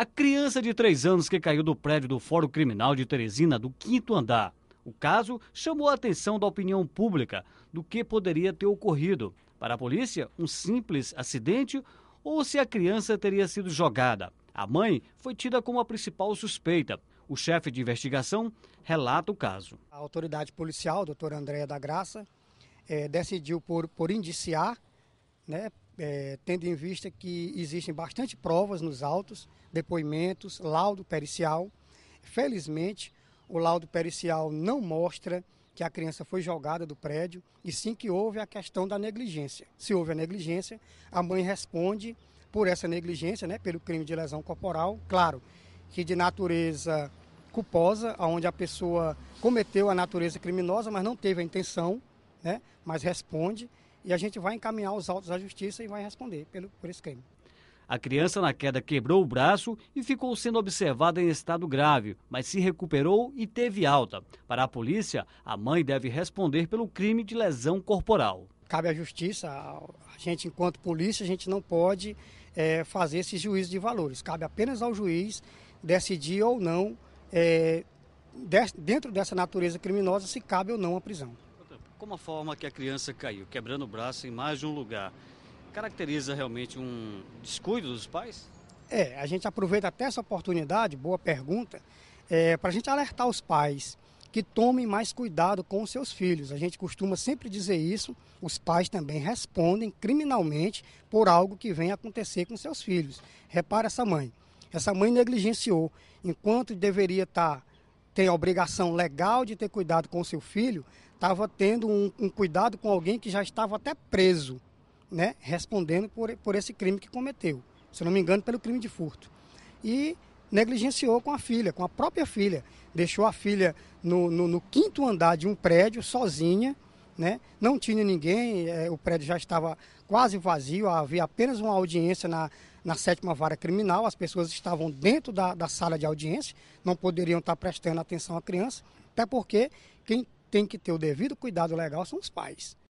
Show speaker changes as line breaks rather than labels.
A criança de 3 anos que caiu do prédio do Fórum Criminal de Teresina, do quinto andar. O caso chamou a atenção da opinião pública do que poderia ter ocorrido. Para a polícia, um simples acidente ou se a criança teria sido jogada. A mãe foi tida como a principal suspeita. O chefe de investigação relata o caso.
A autoridade policial, doutora Andréa da Graça, eh, decidiu por, por indiciar, né, é, tendo em vista que existem bastante provas nos autos, depoimentos, laudo pericial. Felizmente, o laudo pericial não mostra que a criança foi jogada do prédio e sim que houve a questão da negligência. Se houve a negligência, a mãe responde por essa negligência, né, pelo crime de lesão corporal, claro, que de natureza culposa, onde a pessoa cometeu a natureza criminosa, mas não teve a intenção, né, mas responde e a gente vai encaminhar os autos à justiça e vai responder pelo, por esse crime.
A criança na queda quebrou o braço e ficou sendo observada em estado grave, mas se recuperou e teve alta. Para a polícia, a mãe deve responder pelo crime de lesão corporal.
Cabe à justiça, a gente, enquanto polícia, a gente não pode é, fazer esse juízo de valores. Cabe apenas ao juiz decidir ou não, é, dentro dessa natureza criminosa, se cabe ou não a prisão
como a forma que a criança caiu, quebrando o braço em mais de um lugar, caracteriza realmente um descuido dos pais?
É, a gente aproveita até essa oportunidade, boa pergunta, é, para a gente alertar os pais que tomem mais cuidado com os seus filhos. A gente costuma sempre dizer isso, os pais também respondem criminalmente por algo que vem acontecer com seus filhos. Repara essa mãe. Essa mãe negligenciou, enquanto deveria estar tá tem a obrigação legal de ter cuidado com seu filho, estava tendo um, um, cuidado com alguém que já estava até preso, né? Respondendo por, por esse crime que cometeu. Se não me engano, pelo crime de furto. E negligenciou com a filha, com a própria filha. Deixou a filha no, no, no quinto andar de um prédio, sozinha, né? Não tinha ninguém, eh, o prédio já estava quase vazio, havia apenas uma audiência na, na sétima vara criminal, as pessoas estavam dentro da, da sala de audiência, não poderiam estar prestando atenção à criança, até porque quem tem que ter o devido cuidado legal são os pais.